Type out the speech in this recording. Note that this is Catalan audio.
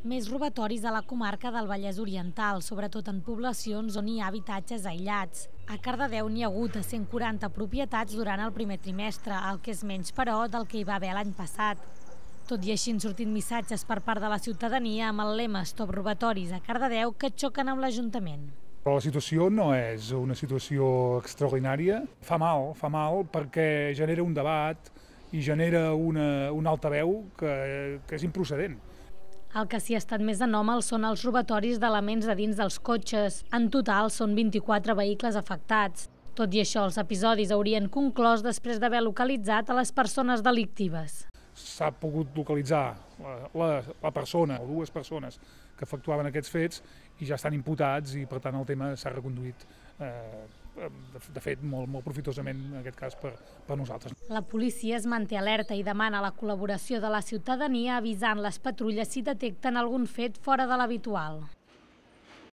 Més robatoris a la comarca del Vallès Oriental, sobretot en poblacions on hi ha habitatges aïllats. A Cardedeu n'hi ha hagut 140 propietats durant el primer trimestre, el que és menys, però, del que hi va haver l'any passat. Tot i així han sortit missatges per part de la ciutadania amb el lema Stop robatoris a Cardedeu que xoquen amb l'Ajuntament. Però la situació no és una situació extraordinària. Fa mal, fa mal, perquè genera un debat i genera una, una altaveu que, que és improcedent. El que s'hi ha estat més anòmal són els robatoris d'elements de dins dels cotxes. En total són 24 vehicles afectats. Tot i això, els episodis haurien conclòs després d'haver localitzat a les persones delictives s'ha pogut localitzar la, eh, la, la persona o dues persones que efectuaven aquests fets i ja estan imputats i per tant el tema s'ha reconduït eh, de, de fet, molt, molt profitosament en aquest cas per, per nosaltres. La policia es manté alerta i demana la col·laboració de la ciutadania avisant les patrulles si detecten algun fet fora de l'habitual.